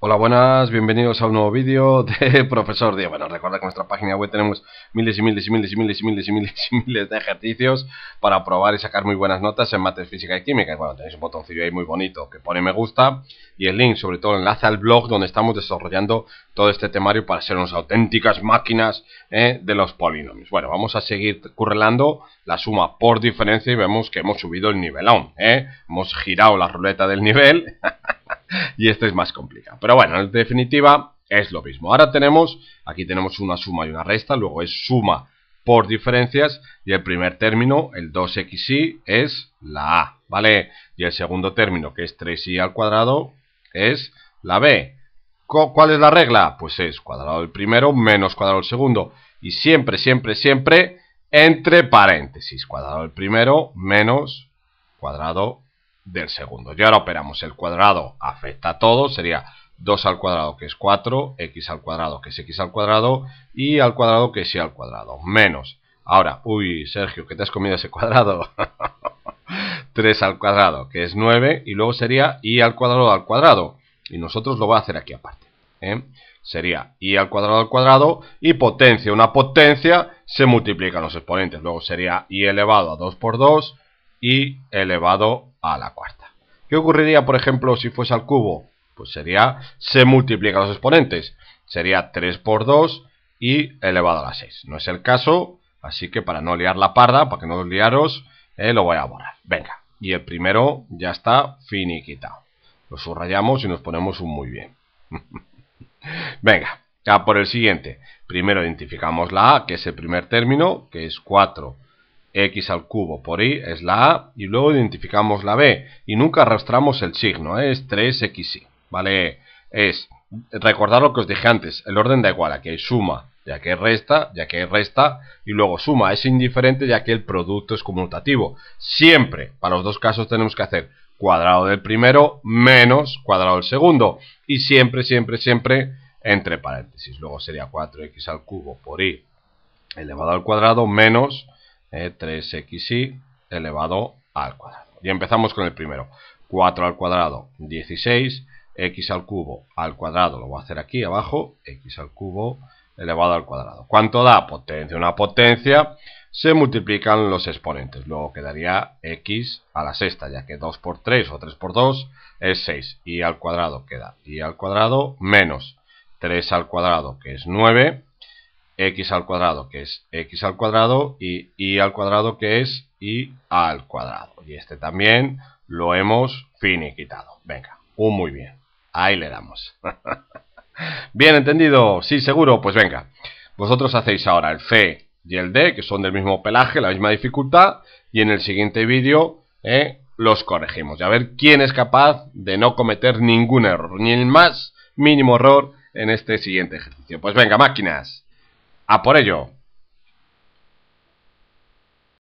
Hola, buenas, bienvenidos a un nuevo vídeo de Profesor Díaz. Bueno, recuerda que en nuestra página web tenemos miles y miles y miles y miles y miles y miles y miles de ejercicios para probar y sacar muy buenas notas en mates física y química. Bueno, tenéis un botoncillo ahí muy bonito que pone me gusta y el link, sobre todo el enlace al blog donde estamos desarrollando todo este temario para ser unas auténticas máquinas eh, de los polinomios. Bueno, vamos a seguir currelando la suma por diferencia y vemos que hemos subido el nivelón, ¿eh? Hemos girado la ruleta del nivel. y esto es más complicado. Pero bueno, en definitiva es lo mismo. Ahora tenemos, aquí tenemos una suma y una resta, luego es suma por diferencias y el primer término, el 2xy, es la a, ¿vale? Y el segundo término, que es 3 i al cuadrado, es la b. ¿Cuál es la regla? Pues es cuadrado del primero menos cuadrado del segundo. Y siempre, siempre, siempre entre paréntesis. Cuadrado del primero menos cuadrado del segundo. Y ahora operamos el cuadrado, afecta a todo, sería 2 al cuadrado que es 4, x al cuadrado que es x al cuadrado y al cuadrado que es y al cuadrado, menos. Ahora, uy Sergio, que te has comido ese cuadrado. 3 al cuadrado que es 9 y luego sería y al cuadrado al cuadrado. Y nosotros lo voy a hacer aquí aparte. ¿eh? Sería y al cuadrado al cuadrado y potencia, una potencia, se multiplican los exponentes. Luego sería y elevado a 2 por 2 y elevado a a la cuarta. ¿Qué ocurriría, por ejemplo, si fuese al cubo? Pues sería, se multiplica los exponentes. Sería 3 por 2 y elevado a la 6. No es el caso, así que para no liar la parda, para que no os liaros, eh, lo voy a borrar. Venga, y el primero ya está finiquitado. Lo subrayamos y nos ponemos un muy bien. Venga, ya por el siguiente. Primero identificamos la A, que es el primer término, que es 4 x al cubo por y es la a y luego identificamos la b y nunca arrastramos el signo, ¿eh? es 3xy, ¿vale? Es, recordar lo que os dije antes, el orden da igual, aquí hay suma, ya que resta, ya que resta y luego suma, es indiferente ya que el producto es conmutativo. Siempre, para los dos casos tenemos que hacer cuadrado del primero menos cuadrado del segundo y siempre, siempre, siempre entre paréntesis. Luego sería 4x al cubo por y elevado al cuadrado menos 3xy e elevado al cuadrado. Y empezamos con el primero. 4 al cuadrado, 16. x al cubo al cuadrado, lo voy a hacer aquí abajo, x al cubo elevado al cuadrado. ¿Cuánto da? Potencia, una potencia. Se multiplican los exponentes. Luego quedaría x a la sexta, ya que 2 por 3 o 3 por 2 es 6. Y al cuadrado queda y al cuadrado menos 3 al cuadrado, que es 9 x al cuadrado, que es x al cuadrado, y y al cuadrado, que es y al cuadrado. Y este también lo hemos finiquitado. Venga, un uh, muy bien. Ahí le damos. bien entendido. Sí, seguro. Pues venga. Vosotros hacéis ahora el C y el D, que son del mismo pelaje, la misma dificultad, y en el siguiente vídeo eh, los corregimos. Y a ver quién es capaz de no cometer ningún error, ni el más mínimo error en este siguiente ejercicio. Pues venga, máquinas. ¡A por ello!